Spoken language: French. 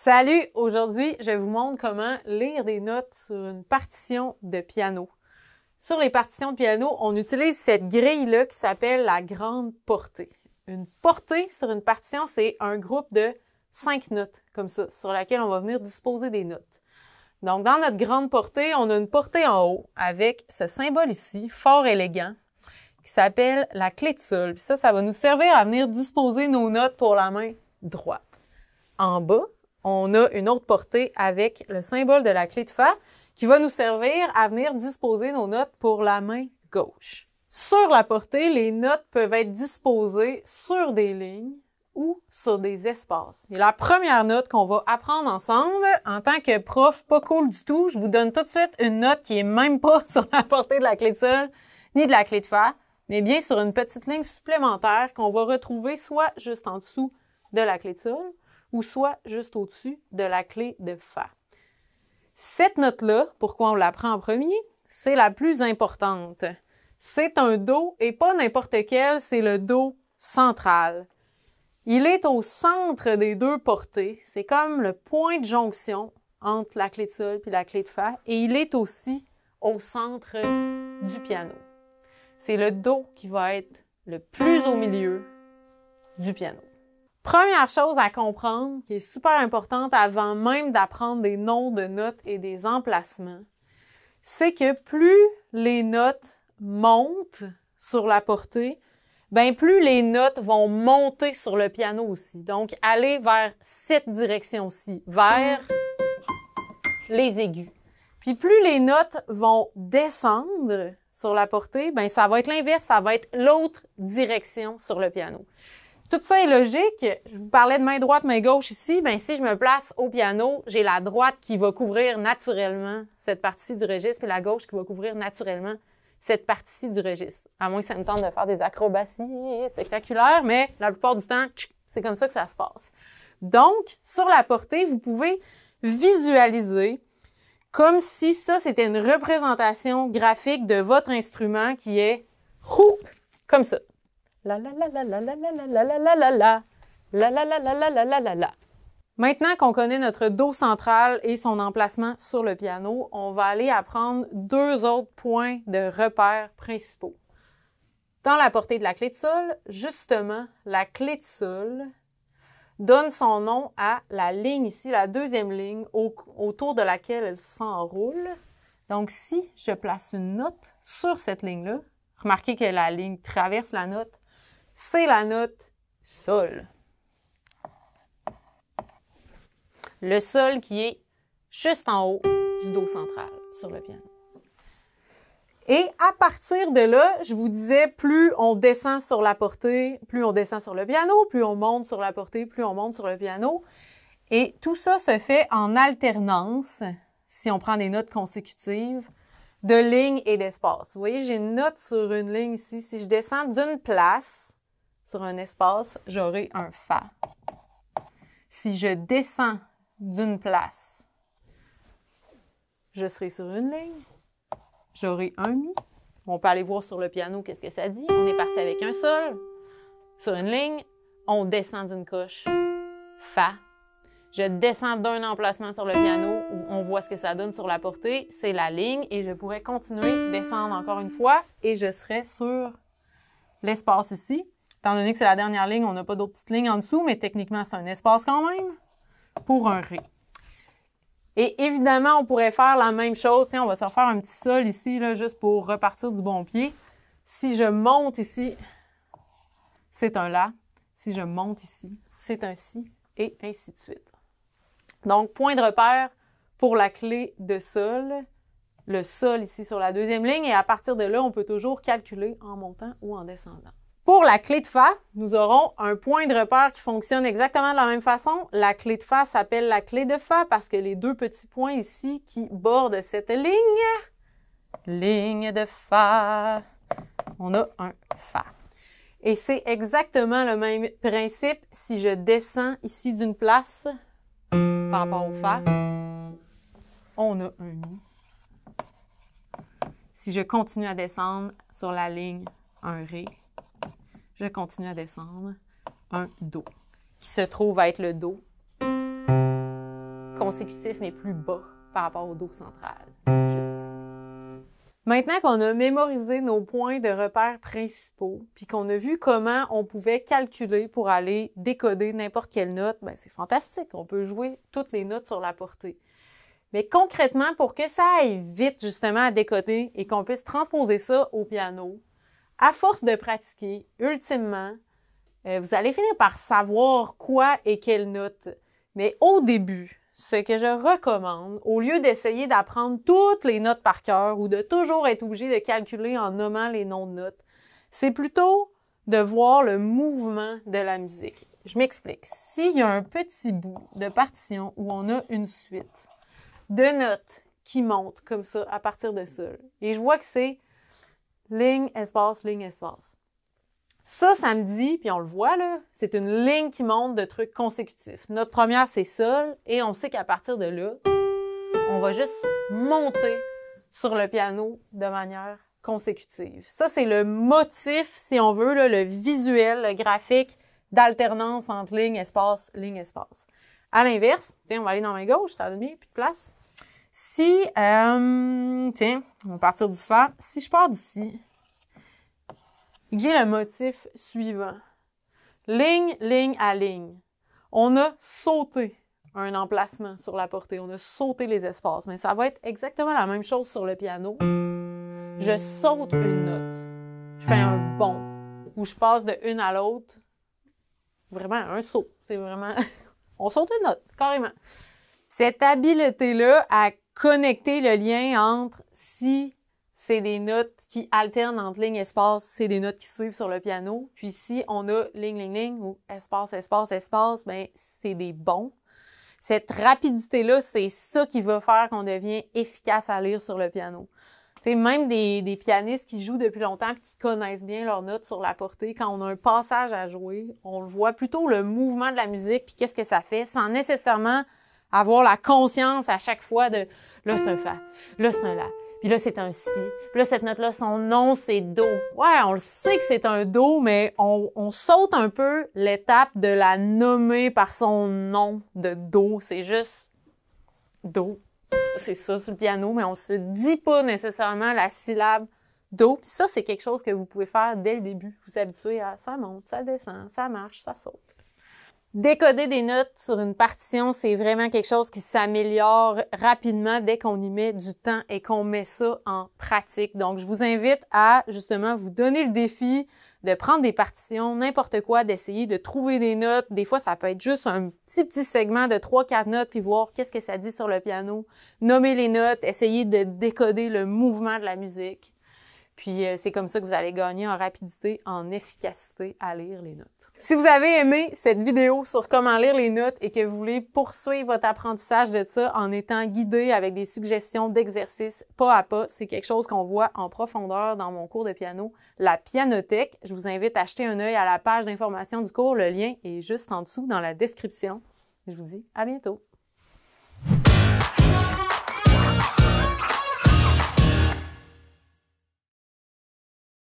Salut! Aujourd'hui, je vous montre comment lire des notes sur une partition de piano. Sur les partitions de piano, on utilise cette grille-là qui s'appelle la grande portée. Une portée sur une partition, c'est un groupe de cinq notes, comme ça, sur laquelle on va venir disposer des notes. Donc, dans notre grande portée, on a une portée en haut avec ce symbole ici, fort élégant, qui s'appelle la clé de sol. Puis ça, ça va nous servir à venir disposer nos notes pour la main droite. En bas, on a une autre portée avec le symbole de la clé de fa qui va nous servir à venir disposer nos notes pour la main gauche. Sur la portée, les notes peuvent être disposées sur des lignes ou sur des espaces. Et la première note qu'on va apprendre ensemble, en tant que prof pas cool du tout, je vous donne tout de suite une note qui est même pas sur la portée de la clé de sol ni de la clé de fa, mais bien sur une petite ligne supplémentaire qu'on va retrouver soit juste en dessous de la clé de sol ou soit juste au-dessus de la clé de Fa. Cette note-là, pourquoi on la prend en premier? C'est la plus importante. C'est un Do et pas n'importe quel, c'est le Do central. Il est au centre des deux portées. C'est comme le point de jonction entre la clé de sol et la clé de fa. Et il est aussi au centre du piano. C'est le Do qui va être le plus au milieu du piano. Première chose à comprendre, qui est super importante avant même d'apprendre des noms de notes et des emplacements, c'est que plus les notes montent sur la portée, ben plus les notes vont monter sur le piano aussi. Donc aller vers cette direction-ci, vers les aigus. Puis plus les notes vont descendre sur la portée, ben ça va être l'inverse, ça va être l'autre direction sur le piano. Tout ça est logique. Je vous parlais de main droite, main gauche ici. Ben, si je me place au piano, j'ai la droite qui va couvrir naturellement cette partie du registre, puis la gauche qui va couvrir naturellement cette partie ci du registre. À moins que ça me tente de faire des acrobaties spectaculaires, mais la plupart du temps, c'est comme ça que ça se passe. Donc, sur la portée, vous pouvez visualiser comme si ça, c'était une représentation graphique de votre instrument qui est comme ça. Maintenant qu'on connaît notre Do central et son emplacement sur le piano, on va aller apprendre deux autres points de repère principaux. Dans la portée de la clé de sol, justement, la clé de sol donne son nom à la ligne ici, la deuxième ligne autour de laquelle elle s'enroule. Donc, si je place une note sur cette ligne-là, remarquez que la ligne traverse la note, c'est la note sol. Le sol qui est juste en haut du do central sur le piano. Et à partir de là, je vous disais, plus on descend sur la portée, plus on descend sur le piano, plus on monte sur la portée, plus on monte sur le piano. Et tout ça se fait en alternance, si on prend des notes consécutives, de lignes et d'espace. Vous voyez, j'ai une note sur une ligne ici. Si je descends d'une place, sur un espace, j'aurai un Fa. Si je descends d'une place, je serai sur une ligne, j'aurai un Mi. On peut aller voir sur le piano qu'est-ce que ça dit. On est parti avec un Sol, sur une ligne, on descend d'une couche, Fa. Je descends d'un emplacement sur le piano, on voit ce que ça donne sur la portée, c'est la ligne et je pourrais continuer, descendre encore une fois et je serai sur l'espace ici, Étant donné que c'est la dernière ligne, on n'a pas d'autres petites lignes en dessous, mais techniquement, c'est un espace quand même pour un ré. Et évidemment, on pourrait faire la même chose. on va se refaire un petit sol ici, là, juste pour repartir du bon pied. Si je monte ici, c'est un la. Si je monte ici, c'est un si, et ainsi de suite. Donc, point de repère pour la clé de sol, le sol ici sur la deuxième ligne, et à partir de là, on peut toujours calculer en montant ou en descendant. Pour la clé de fa, nous aurons un point de repère qui fonctionne exactement de la même façon. La clé de fa s'appelle la clé de fa parce que les deux petits points ici qui bordent cette ligne, ligne de fa, on a un fa. Et c'est exactement le même principe si je descends ici d'une place par rapport au fa, on a un mi. Si je continue à descendre sur la ligne, un ré, je continue à descendre. Un Do, qui se trouve à être le Do consécutif, mais plus bas par rapport au Do central. Juste ici. Maintenant qu'on a mémorisé nos points de repère principaux, puis qu'on a vu comment on pouvait calculer pour aller décoder n'importe quelle note, ben c'est fantastique. On peut jouer toutes les notes sur la portée. Mais concrètement, pour que ça aille vite justement à décoder et qu'on puisse transposer ça au piano, à force de pratiquer, ultimement, euh, vous allez finir par savoir quoi et quelle note. Mais au début, ce que je recommande, au lieu d'essayer d'apprendre toutes les notes par cœur ou de toujours être obligé de calculer en nommant les noms de notes, c'est plutôt de voir le mouvement de la musique. Je m'explique. S'il y a un petit bout de partition où on a une suite de notes qui montent comme ça à partir de ça, et je vois que c'est ligne, espace, ligne, espace. Ça, ça me dit, puis on le voit, là, c'est une ligne qui monte de trucs consécutifs. Notre première, c'est ça, et on sait qu'à partir de là, on va juste monter sur le piano de manière consécutive. Ça, c'est le motif, si on veut, le visuel, le graphique d'alternance entre ligne, espace, ligne, espace. À l'inverse, on va aller dans ma gauche, ça donne bien plus de place. Si, euh, tiens, on va partir du fa. Si je pars d'ici, j'ai le motif suivant, ligne, ligne à ligne, on a sauté un emplacement sur la portée, on a sauté les espaces, mais ça va être exactement la même chose sur le piano. Je saute une note, je fais un bond, ou je passe de une à l'autre, vraiment un saut, c'est vraiment... on saute une note, carrément cette habileté-là à connecter le lien entre si c'est des notes qui alternent entre ligne espace, c'est des notes qui suivent sur le piano, puis si on a ligne ligne ligne ou espace espace espace, bien, c'est des bons. Cette rapidité là, c'est ça qui va faire qu'on devient efficace à lire sur le piano. sais, même des, pianistes qui jouent depuis longtemps qui connaissent bien leurs notes sur la portée, quand on a un passage à jouer, on voit plutôt le mouvement de la musique, puis qu'est-ce que ça fait, sans nécessairement avoir la conscience à chaque fois de là, c'est un fa, là, c'est un la, puis là, c'est un si, puis là, cette note-là, son nom, c'est do. Ouais, on le sait que c'est un do, mais on, saute un peu l'étape de la nommer par son nom de do. C'est juste do. C'est ça sur le piano, mais on se dit pas nécessairement la syllabe do. Puis ça, c'est quelque chose que vous pouvez faire dès le début. Vous, vous habituez à ça monte, ça descend, ça marche, ça saute. Décoder des notes sur une partition, c'est vraiment quelque chose qui s'améliore rapidement dès qu'on y met du temps et qu'on met ça en pratique. Donc, je vous invite à justement vous donner le défi de prendre des partitions, n'importe quoi, d'essayer de trouver des notes. Des fois, ça peut être juste un petit petit segment de 3-4 notes, puis voir qu'est-ce que ça dit sur le piano. Nommer les notes, essayer de décoder le mouvement de la musique. Puis euh, c'est comme ça que vous allez gagner en rapidité, en efficacité à lire les notes. Si vous avez aimé cette vidéo sur comment lire les notes et que vous voulez poursuivre votre apprentissage de ça en étant guidé avec des suggestions d'exercices pas à pas, c'est quelque chose qu'on voit en profondeur dans mon cours de piano, la pianothèque. Je vous invite à acheter un œil à la page d'information du cours. Le lien est juste en dessous dans la description. Je vous dis à bientôt.